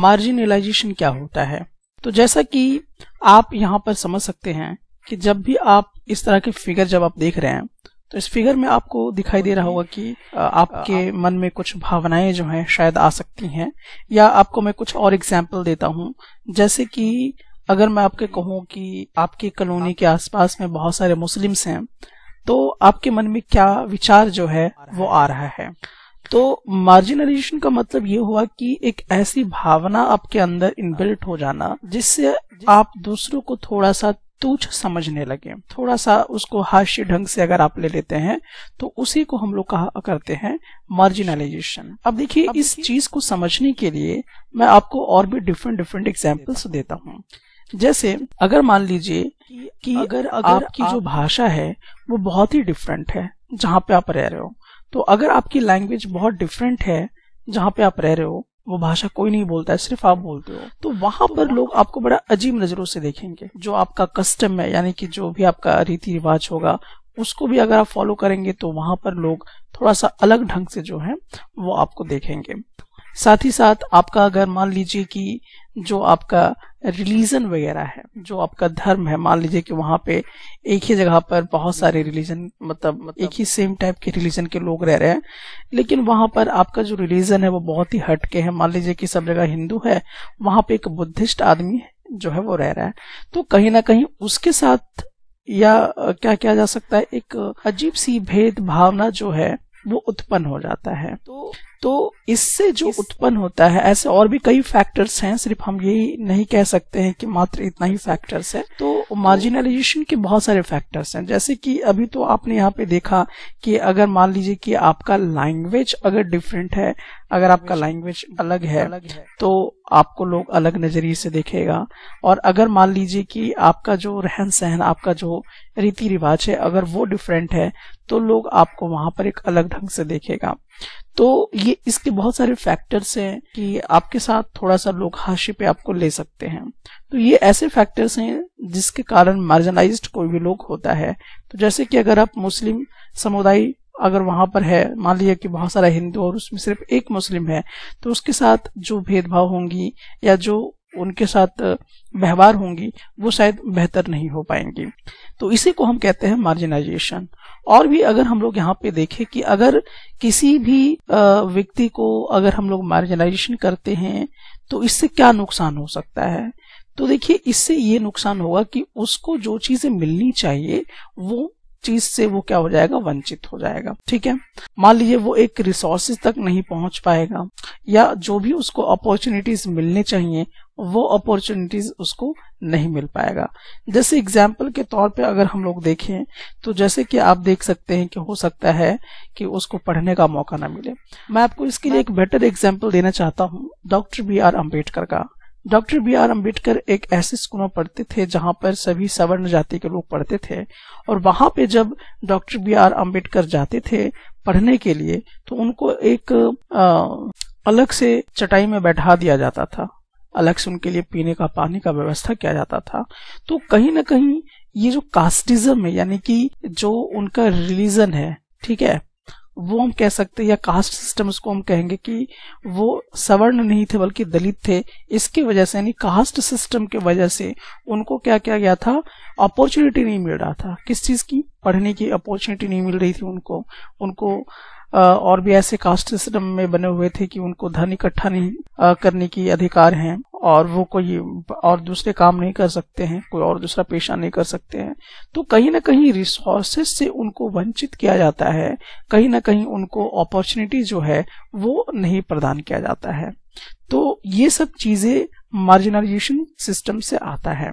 Marginalisation क्या होता है तो जैसा कि आप यहाँ पर समझ सकते हैं कि जब भी आप इस तरह के फिगर जब आप देख रहे हैं तो इस फिगर में आपको दिखाई दे रहा होगा कि आपके मन में कुछ भावनाएं जो हैं शायद आ सकती हैं या आपको मैं कुछ और एग्जाम्पल देता हूँ जैसे कि अगर मैं आपके कहूँ कि आपकी कॉलोनी के आसपास में बहुत सारे मुस्लिम्स हैं तो आपके मन में क्या विचार जो है वो आ रहा है तो मार्जिनलाइजेशन का मतलब ये हुआ कि एक ऐसी भावना आपके अंदर इनबिल्ट हो जाना जिससे आप दूसरों को थोड़ा सा तुच्छ समझने लगे थोड़ा सा उसको हास्य ढंग से अगर आप ले लेते हैं तो उसी को हम लोग कहा करते हैं मार्जिनलाइजेशन अब देखिए इस चीज को समझने के लिए मैं आपको और भी डिफरेंट डिफरेंट एग्जाम्पल्स देता हूँ जैसे अगर मान लीजिए कि अगर, अगर आपकी आप, जो भाषा है वो बहुत ही डिफरेंट है जहाँ पे आप रह रहे हो तो अगर आपकी लैंग्वेज बहुत डिफरेंट है जहाँ पे आप रह रहे हो वो भाषा कोई नहीं बोलता है सिर्फ आप बोलते हो तो वहां पर लोग आपको बड़ा अजीब नजरों से देखेंगे जो आपका कस्टम है यानी कि जो भी आपका रीति रिवाज होगा उसको भी अगर आप फॉलो करेंगे तो वहां पर लोग थोड़ा सा अलग ढंग से जो है वो आपको देखेंगे साथ ही साथ आपका अगर मान लीजिए कि जो आपका रिलीजन वगैरह है जो आपका धर्म है मान लीजिए कि वहां पे एक ही जगह पर बहुत सारे रिलीजन मतलब, मतलब एक ही सेम टाइप के रिलीजन के लोग रह रहे हैं लेकिन वहां पर आपका जो रिलीजन है वो बहुत ही हटके है मान लीजिए कि सब जगह हिंदू है वहां पे एक बुद्धिस्ट आदमी जो है वो रह रहा है तो कहीं ना कहीं उसके साथ या क्या किया जा सकता है एक अजीब सी भेद भावना जो है वो उत्पन्न हो जाता है तो तो इससे जो इस... उत्पन्न होता है ऐसे और भी कई फैक्टर्स हैं सिर्फ हम यही नहीं कह सकते हैं कि मात्र इतना ही फैक्टर्स है तो मार्जिनलाइजेशन के बहुत सारे फैक्टर्स हैं जैसे कि अभी तो आपने यहाँ पे देखा कि अगर मान लीजिए कि आपका लैंग्वेज अगर डिफरेंट है अगर आपका लैंग्वेज अलग है तो आपको लोग अलग नजरिए से देखेगा और अगर मान लीजिए कि आपका जो रहन सहन आपका जो रीति रिवाज है अगर वो डिफरेंट है तो लोग आपको वहां पर एक अलग ढंग से देखेगा तो ये इसके बहुत सारे फैक्टर्स हैं कि आपके साथ थोड़ा सा लोग हाशे पे आपको ले सकते हैं तो ये ऐसे फैक्टर्स हैं जिसके कारण मार्जनाइज कोई भी लोग होता है तो जैसे कि अगर आप मुस्लिम समुदाय अगर वहां पर है मान लिया कि बहुत सारा हिंदू और उसमें सिर्फ एक मुस्लिम है तो उसके साथ जो भेदभाव होंगी या जो उनके साथ व्यवहार होंगी वो शायद बेहतर नहीं हो पाएंगी तो इसी को हम कहते हैं मार्जिनाइजेशन और भी अगर हम लोग यहाँ पे देखें कि अगर किसी भी व्यक्ति को अगर हम लोग मार्जिनाइजेशन करते हैं तो इससे क्या नुकसान हो सकता है तो देखिए इससे ये नुकसान होगा कि उसको जो चीजें मिलनी चाहिए वो चीज से वो क्या हो जाएगा वंचित हो जाएगा ठीक है मान लीजिए वो एक रिसोर्सेज तक नहीं पहुंच पाएगा या जो भी उसको अपॉर्चुनिटीज मिलने चाहिए वो अपॉर्चुनिटीज उसको नहीं मिल पाएगा जैसे एग्जाम्पल के तौर पे अगर हम लोग देखें तो जैसे कि आप देख सकते हैं कि हो सकता है कि उसको पढ़ने का मौका ना मिले मैं आपको इसके लिए एक बेटर एग्जाम्पल देना चाहता हूँ डॉक्टर बी आर अम्बेडकर का डॉक्टर बी आर अम्बेडकर एक ऐसे स्कूल में पढ़ते थे जहां पर सभी सवर्ण जाति के लोग पढ़ते थे और वहां पे जब डॉक्टर बी आर अम्बेडकर जाते थे पढ़ने के लिए तो उनको एक आ, अलग से चटाई में बैठा दिया जाता था अलग से उनके लिए पीने का पानी का व्यवस्था किया जाता था तो कहीं ना कहीं ये जो कास्टिज्म है यानी कि जो उनका रिलीजन है ठीक है वो हम कह सकते हैं या कास्ट सिस्टम उसको हम कहेंगे कि वो सवर्ण नहीं थे बल्कि दलित थे इसके वजह से यानी कास्ट सिस्टम के वजह से उनको क्या किया गया था अपॉर्चुनिटी नहीं मिल रहा था किस चीज की पढ़ने की अपॉर्चुनिटी नहीं मिल रही थी उनको उनको और भी ऐसे कास्ट सिस्टम में बने हुए थे कि उनको धन इकट्ठा नहीं करने की अधिकार है और वो कोई और दूसरे काम नहीं कर सकते हैं कोई और दूसरा पेशा नहीं कर सकते हैं तो कहीं ना कहीं रिसोर्सेज से उनको वंचित किया जाता है कहीं ना कहीं उनको अपॉर्चुनिटी जो है वो नहीं प्रदान किया जाता है तो ये सब चीजें मार्जिनलाइजेशन सिस्टम से आता है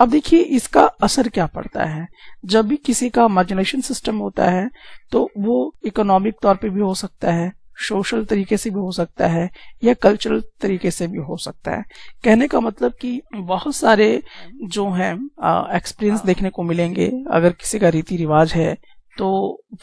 अब देखिए इसका असर क्या पड़ता है जब भी किसी का मार्जिनेशन सिस्टम होता है तो वो इकोनॉमिक तौर पे भी हो सकता है सोशल तरीके से भी हो सकता है या कल्चरल तरीके से भी हो सकता है कहने का मतलब कि बहुत सारे जो हैं एक्सपीरियंस देखने को मिलेंगे अगर किसी का रीति रिवाज है तो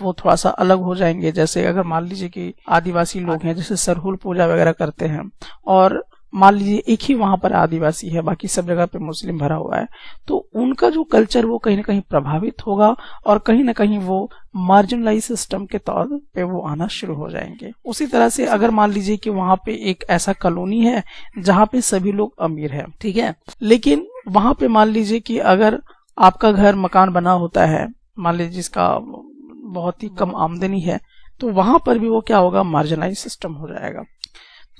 वो थोड़ा सा अलग हो जाएंगे जैसे अगर मान लीजिए कि आदिवासी लोग हैं जैसे सरहुल पूजा वगैरह करते हैं और मान लीजिए एक ही वहां पर आदिवासी है बाकी सब जगह पे मुस्लिम भरा हुआ है तो उनका जो कल्चर वो कहीं ना कहीं प्रभावित होगा और कहीं ना कहीं वो मार्जिनलाइज सिस्टम के तौर पे वो आना शुरू हो जाएंगे उसी तरह से अगर मान लीजिए कि वहां पे एक ऐसा कॉलोनी है जहाँ पे सभी लोग अमीर है ठीक है लेकिन वहां पे मान लीजिए कि अगर आपका घर मकान बना होता है मान लीजिए जिसका बहुत ही कम आमदनी है तो वहां पर भी वो क्या होगा मार्जिनलाइज सिस्टम हो जाएगा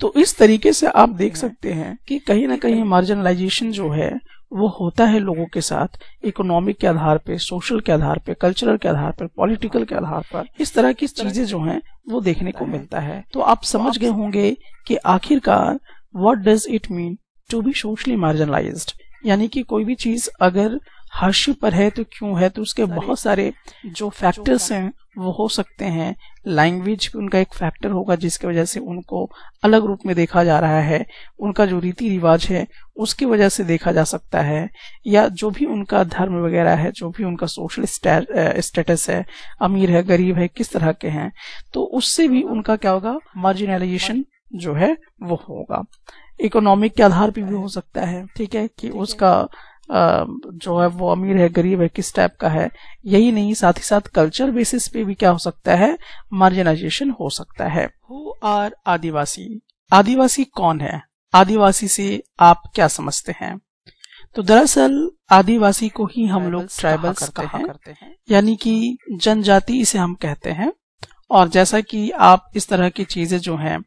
तो इस तरीके से आप देख सकते हैं कि कहीं ना कहीं मार्जिनलाइजेशन जो है वो होता है लोगों के साथ इकोनॉमिक के आधार पे सोशल के आधार पे कल्चरल के आधार पर पॉलिटिकल के आधार पर इस तरह की चीजें जो हैं वो देखने को मिलता है तो आप समझ गए होंगे कि आखिरकार what does it mean to be socially marginalise यानी कि कोई भी चीज अगर हर्ष पर है तो क्यों है तो उसके बहुत सारे जो फैक्टर्स हैं वो हो सकते हैं लैंग्वेज उनका एक फैक्टर होगा जिसकी वजह से उनको अलग रूप में देखा जा रहा है उनका जो रीति रिवाज है उसकी वजह से देखा जा सकता है या जो भी उनका धर्म वगैरह है जो भी उनका सोशल स्टेटस है अमीर है गरीब है किस तरह के हैं तो उससे भी उनका क्या होगा मार्जिनलाइजेशन जो है वो होगा इकोनॉमिक के आधार पर भी हो सकता है ठीक है कि उसका जो है वो अमीर है गरीब है किस टाइप का है यही नहीं साथ ही साथ कल्चर बेसिस पे भी क्या हो सकता है मार्जिनाइजेशन हो सकता है हु आर आदिवासी आदिवासी कौन है आदिवासी से आप क्या समझते हैं तो दरअसल आदिवासी को ही हम लोग ट्राइबल करते, हैं, करते हैं यानी कि जनजाति इसे हम कहते हैं और जैसा कि आप इस तरह की चीजें जो हैं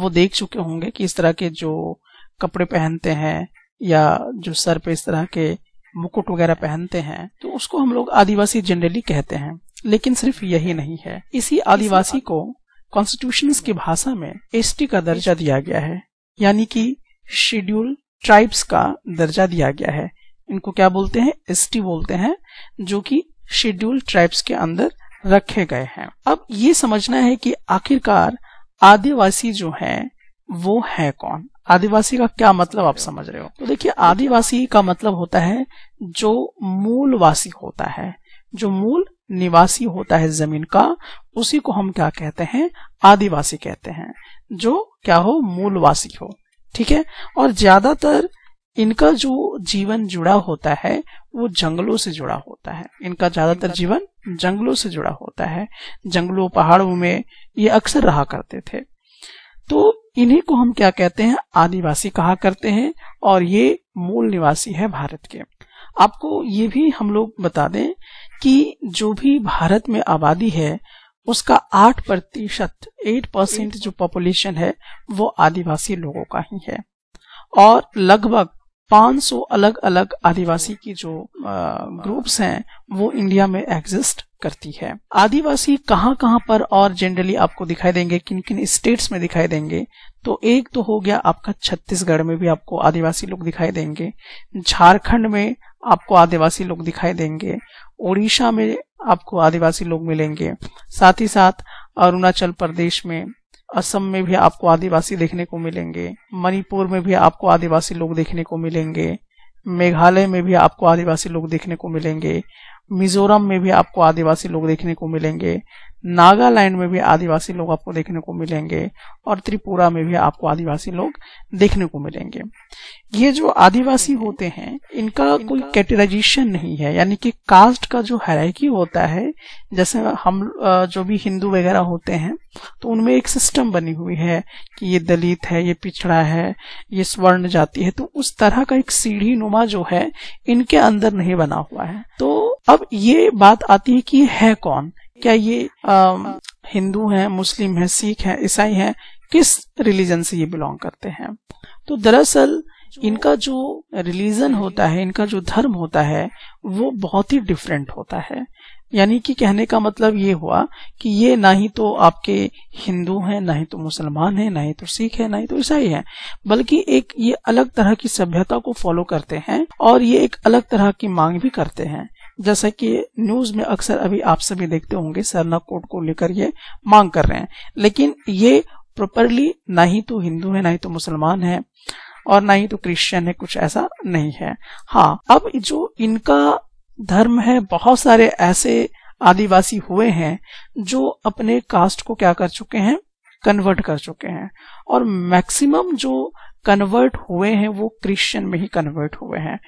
वो देख चुके होंगे कि इस तरह के जो कपड़े पहनते हैं या जो सर पे इस तरह के मुकुट वगैरह पहनते हैं तो उसको हम लोग आदिवासी जनरली कहते हैं लेकिन सिर्फ यही नहीं है इसी आदिवासी को कॉन्स्टिट्यूशन की भाषा में एस का दर्जा दिया गया है यानी कि शेड्यूल ट्राइब्स का दर्जा दिया गया है इनको क्या बोलते हैं एस बोलते हैं जो कि शेड्यूल ट्राइब्स के अंदर रखे गए हैं अब ये समझना है कि आखिरकार आदिवासी जो है वो है कौन आदिवासी का क्या मतलब आप समझ रहे हो तो देखिए आदिवासी का मतलब होता है जो मूलवासी होता है जो मूल निवासी होता है जमीन का उसी को हम क्या कहते हैं आदिवासी कहते हैं जो क्या हो मूलवासी हो ठीक है और ज्यादातर इनका जो जीवन जुड़ा होता है वो जंगलों से जुड़ा होता है इनका ज्यादातर जीवन जंगलों से जुड़ा होता है जंगलों पहाड़ों में ये अक्सर रहा करते थे तो इन्हीं को हम क्या कहते हैं आदिवासी कहा करते हैं और ये मूल निवासी है भारत के आपको ये भी हम लोग बता दें कि जो भी भारत में आबादी है उसका आठ प्रतिशत एट परसेंट जो पॉपुलेशन है वो आदिवासी लोगों का ही है और लगभग 500 अलग अलग आदिवासी की जो ग्रुप्स हैं वो इंडिया में एग्जिस्ट करती है आदिवासी कहाँ कहाँ पर और जनरली आपको दिखाई देंगे किन किन स्टेट्स में दिखाई देंगे तो एक तो हो गया आपका छत्तीसगढ़ में भी आपको आदिवासी लोग दिखाई देंगे झारखंड में आपको आदिवासी लोग दिखाई देंगे ओडिशा में आपको आदिवासी लोग मिलेंगे साथ ही साथ अरुणाचल प्रदेश में असम में भी आपको आदिवासी देखने को मिलेंगे मणिपुर में भी आपको आदिवासी लोग देखने को मिलेंगे मेघालय में भी आपको आदिवासी लोग देखने को मिलेंगे मिजोरम में भी आपको आदिवासी लोग देखने को मिलेंगे नागालैंड में भी आदिवासी लोग आपको देखने को मिलेंगे और त्रिपुरा में भी आपको आदिवासी लोग देखने को मिलेंगे ये जो आदिवासी होते हैं इनका कोई कैटेगराइजेशन नहीं है यानी कि कास्ट का जो हैराकी होता है जैसे हम जो भी हिंदू वगैरह होते हैं तो उनमें एक सिस्टम बनी हुई है कि ये दलित है ये पिछड़ा है ये स्वर्ण जाति है तो उस तरह का एक सीढ़ी नुमा जो है इनके अंदर नहीं बना हुआ है तो अब ये बात आती है कि है कौन क्या ये आ, हिंदू हैं मुस्लिम हैं सिख हैं ईसाई हैं किस रिलीजन से ये बिलोंग करते हैं तो दरअसल इनका जो रिलीजन होता है इनका जो धर्म होता है वो बहुत ही डिफरेंट होता है यानी कि कहने का मतलब ये हुआ कि ये ना ही तो आपके हिंदू हैं ना ही तो मुसलमान हैं ना ही तो सिख है ना ही तो ईसाई है बल्कि एक ये अलग तरह की सभ्यता को फॉलो करते हैं और ये एक अलग तरह की मांग भी करते हैं जैसा कि न्यूज में अक्सर अभी आप सभी देखते होंगे सरना कोड को लेकर ये मांग कर रहे हैं लेकिन ये प्रॉपरली ना ही तो हिंदू है ना ही तो मुसलमान है और ना ही तो क्रिश्चियन है कुछ ऐसा नहीं है हाँ अब जो इनका धर्म है बहुत सारे ऐसे आदिवासी हुए हैं जो अपने कास्ट को क्या कर चुके हैं कन्वर्ट कर चुके हैं और मैक्सिमम जो कन्वर्ट हुए हैं वो क्रिश्चियन में ही कन्वर्ट हुए हैं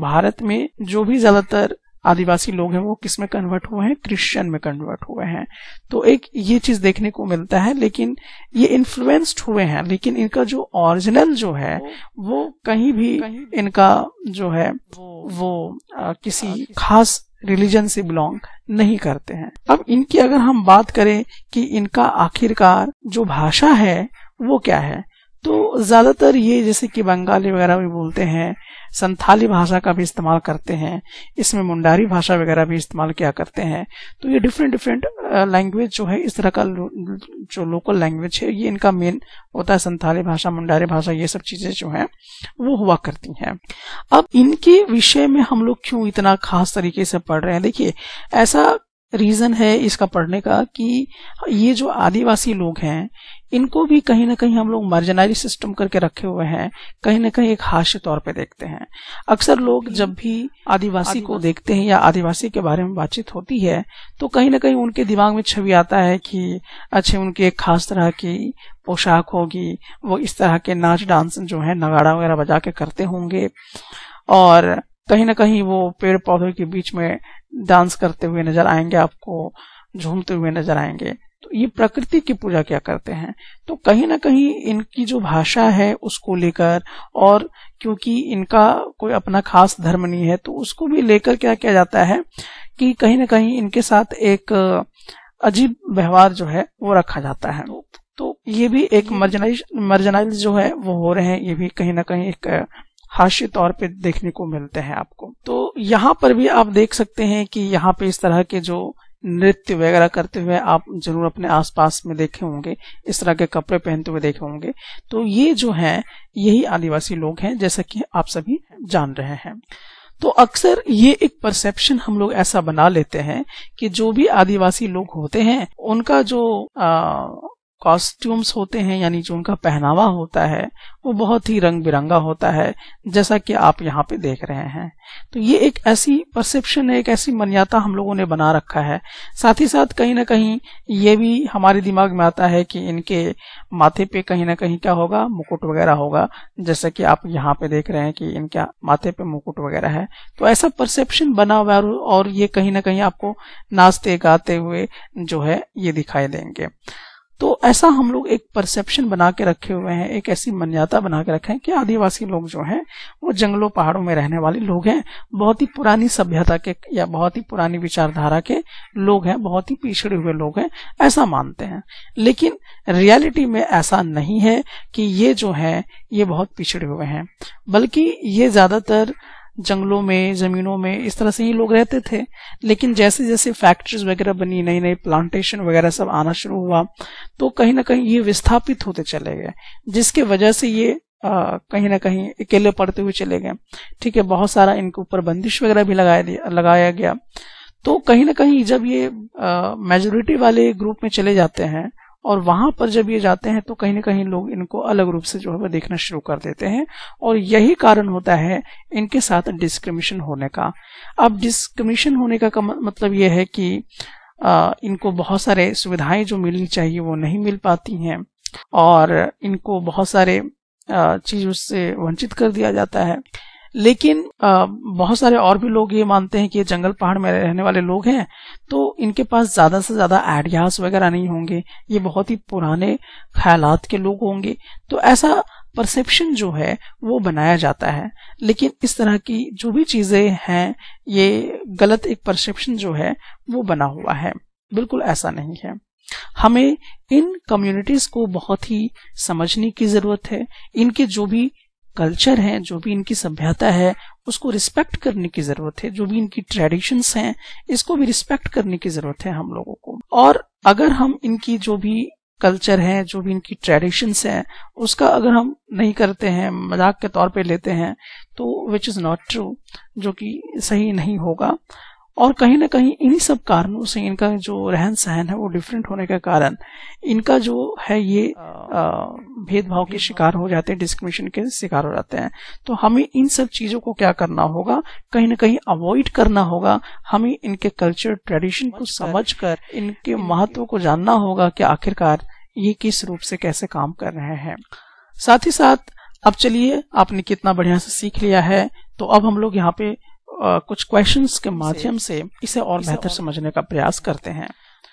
भारत में जो भी ज्यादातर आदिवासी लोग हैं वो किस में कन्वर्ट हुए हैं क्रिश्चियन में कन्वर्ट हुए हैं तो एक ये चीज देखने को मिलता है लेकिन ये इन्फ्लुएंस्ड हुए हैं लेकिन इनका जो ओरिजिनल जो है वो कहीं भी इनका जो है वो आ, किसी खास रिलीजन से बिलोंग नहीं करते हैं अब इनकी अगर हम बात करें कि इनका आखिरकार जो भाषा है वो क्या है तो ज्यादातर ये जैसे कि बंगाली वगैरह भी बोलते हैं संथाली भाषा का भी इस्तेमाल करते हैं इसमें मुंडारी भाषा वगैरह भी इस्तेमाल किया करते हैं तो ये डिफरेंट डिफरेंट लैंग्वेज जो है इस तरह का जो लोकल लैंग्वेज है ये इनका मेन होता है संथाली भाषा मुंडारी भाषा ये सब चीजें जो है वो हुआ करती हैं अब इनके विषय में हम लोग क्यों इतना खास तरीके से पढ़ रहे हैं देखिए ऐसा रीजन है इसका पढ़ने का कि ये जो आदिवासी लोग हैं इनको भी कहीं ना कहीं हम लोग मर्जनाइज सिस्टम करके रखे हुए हैं कहीं ना कहीं एक हास्य तौर पे देखते हैं अक्सर लोग जब भी आदिवासी, आदिवासी को देखते हैं या आदिवासी के बारे में बातचीत होती है तो कहीं ना कहीं उनके दिमाग में छवि आता है कि अच्छे उनकी एक खास तरह की पोशाक होगी वो इस तरह के नाच डांस जो है नगाड़ा वगैरह बजा के करते होंगे और कहीं ना कहीं वो पेड़ पौधों के बीच में डांस करते हुए नजर आएंगे आपको झूमते हुए नजर आएंगे तो ये प्रकृति की पूजा क्या करते हैं तो कहीं ना कहीं इनकी जो भाषा है उसको लेकर और क्योंकि इनका कोई अपना खास धर्म नहीं है तो उसको भी लेकर क्या किया जाता है कि कहीं ना कहीं इनके साथ एक अजीब व्यवहार जो है वो रखा जाता है तो ये भी एक मर्जनाइज मर्जनाइज जो है वो हो रहे हैं ये भी कहीं ना कहीं एक हाश्य तौर पे देखने को मिलते हैं आपको तो यहाँ पर भी आप देख सकते हैं कि यहाँ पे इस तरह के जो नृत्य वगैरह करते हुए आप जरूर अपने आसपास में देखे होंगे इस तरह के कपड़े पहनते हुए देखे होंगे तो ये जो है यही आदिवासी लोग हैं जैसा कि आप सभी जान रहे हैं तो अक्सर ये एक परसेप्शन हम लोग ऐसा बना लेते हैं कि जो भी आदिवासी लोग होते हैं उनका जो आ, कॉस्ट्यूम्स होते हैं यानी जो उनका पहनावा होता है वो बहुत ही रंग बिरंगा होता है जैसा कि आप यहाँ पे देख रहे हैं तो ये एक ऐसी परसेप्शन है एक ऐसी मान्यता हम लोगों ने बना रखा है साथ ही साथ कहीं ना कहीं ये भी हमारे दिमाग में आता है कि इनके माथे पे कहीं ना कहीं क्या होगा मुकुट वगैरह होगा जैसा कि आप यहाँ पे देख रहे हैं कि इनका माथे पे मुकुट वगैरह है तो ऐसा परसेप्शन बना हुआ और ये कहीं ना कहीं आपको नाचते गाते हुए जो है ये दिखाई देंगे तो ऐसा हम लोग एक परसेप्शन बना के रखे हुए हैं एक ऐसी मान्यता बना के रखे हैं कि आदिवासी लोग जो हैं वो जंगलों पहाड़ों में रहने वाले लोग हैं बहुत ही पुरानी सभ्यता के या बहुत ही पुरानी विचारधारा के लोग हैं बहुत ही पिछड़े हुए लोग हैं ऐसा मानते हैं लेकिन रियलिटी में ऐसा नहीं है कि ये जो है ये बहुत पिछड़े हुए हैं बल्कि ये ज्यादातर जंगलों में जमीनों में इस तरह से ही लोग रहते थे लेकिन जैसे जैसे फैक्ट्रीज वगैरह बनी नई नई प्लांटेशन वगैरह सब आना शुरू हुआ तो कहीं ना कहीं ये विस्थापित होते चले गए जिसके वजह से ये आ, कहीं ना कहीं अकेले पड़ते हुए चले गए ठीक है बहुत सारा इनके ऊपर बंदिश वगैरह भी लगाया लगाया गया तो कहीं ना कहीं जब ये मेजोरिटी वाले ग्रुप में चले जाते हैं और वहां पर जब ये जाते हैं तो कहीं ना कहीं लोग इनको अलग रूप से जो है वो देखना शुरू कर देते हैं और यही कारण होता है इनके साथ डिस्क्रिमिनेशन होने का अब डिस्क्रिमिनेशन होने का मतलब यह है कि आ, इनको बहुत सारे सुविधाएं जो मिलनी चाहिए वो नहीं मिल पाती हैं और इनको बहुत सारे चीजों से वंचित कर दिया जाता है लेकिन बहुत सारे और भी लोग ये मानते हैं कि ये जंगल पहाड़ में रहने वाले लोग हैं तो इनके पास ज्यादा से ज्यादा आइडियाज वगैरह नहीं होंगे ये बहुत ही पुराने ख्यालात के लोग होंगे तो ऐसा परसेप्शन जो है वो बनाया जाता है लेकिन इस तरह की जो भी चीजें हैं ये गलत एक परसेप्शन जो है वो बना हुआ है बिल्कुल ऐसा नहीं है हमें इन कम्युनिटीज को बहुत ही समझने की जरूरत है इनके जो भी कल्चर है जो भी इनकी सभ्यता है उसको रिस्पेक्ट करने की जरूरत है जो भी इनकी ट्रेडिशंस हैं इसको भी रिस्पेक्ट करने की जरूरत है हम लोगों को और अगर हम इनकी जो भी कल्चर है जो भी इनकी ट्रेडिशंस हैं उसका अगर हम नहीं करते हैं मजाक के तौर पे लेते हैं तो विच इज नॉट ट्रू जो कि सही नहीं होगा और कहीं ना कहीं इन्हीं सब कारणों से इनका जो रहन सहन है वो डिफरेंट होने के कारण इनका जो है ये भेदभाव के शिकार हो जाते हैं डिस्क्रिमिनेशन के शिकार हो जाते हैं तो हमें इन सब चीजों को क्या करना होगा कहीं ना कहीं अवॉइड करना होगा हमें इनके कल्चर ट्रेडिशन को समझ कर इनके महत्व को जानना होगा कि आखिरकार ये किस रूप से कैसे काम कर रहे हैं साथ ही साथ अब चलिए आपने कितना बढ़िया से सीख लिया है तो अब हम लोग यहाँ पे कुछ क्वेश्चंस के माध्यम से इसे और बेहतर समझने का प्रयास करते हैं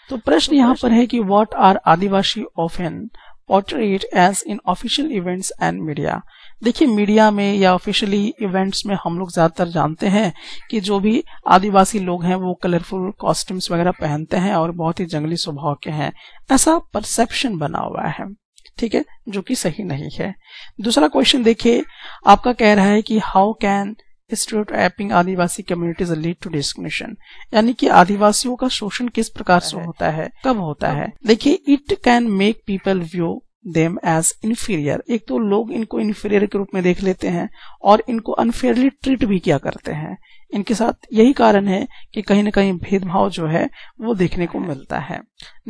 तो, तो प्रश्न यहाँ पर है कि what are Adivasi often portrait as in official events and media देखिए मीडिया में या ऑफिशियली इवेंट्स में हम लोग ज्यादातर जानते हैं कि जो भी आदिवासी लोग हैं वो कलरफुल कॉस्ट्यूम्स वगैरह पहनते हैं और बहुत ही जंगली स्वभाव के हैं ऐसा परसेप्शन बना हुआ है ठीक है जो कि सही नहीं है दूसरा क्वेश्चन देखिए आपका कह रहा है कि how can stereotyping Adivasi communities lead to discrimination यानी कि आदिवासियों का शोषण किस प्रकार से होता है कब होता हाँ। है देखिए it can make people view them as inferior एक तो लोग इनको इन्फीरियर के रूप में देख लेते हैं और इनको अनफेयरली ट्रीट भी किया करते हैं इनके साथ यही कारण है कि कहीं ना कहीं भेदभाव जो है वो देखने को मिलता है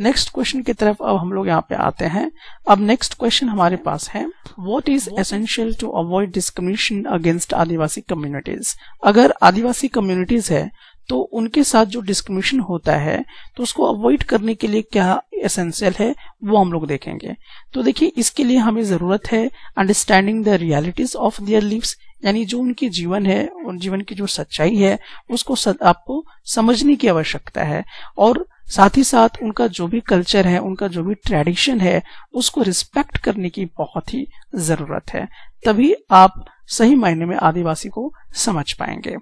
नेक्स्ट क्वेश्चन की तरफ अब हम लोग यहाँ पे आते हैं अब नेक्स्ट क्वेश्चन हमारे पास है what is essential to avoid discrimination against Adivasi communities अगर आदिवासी कम्युनिटीज है तो उनके साथ जो डिस्क्रिमिनेशन होता है तो उसको अवॉइड करने के लिए क्या एसेंशियल है वो हम लोग देखेंगे तो देखिए इसके लिए हमें जरूरत है understanding the realities of their lives यानी जो उनके जीवन है उन जीवन की जो सच्चाई है उसको आपको समझने की आवश्यकता है और साथ ही साथ उनका जो भी कल्चर है उनका जो भी ट्रेडिशन है उसको रिस्पेक्ट करने की बहुत ही जरूरत है तभी आप सही मायने में आदिवासी को समझ पाएंगे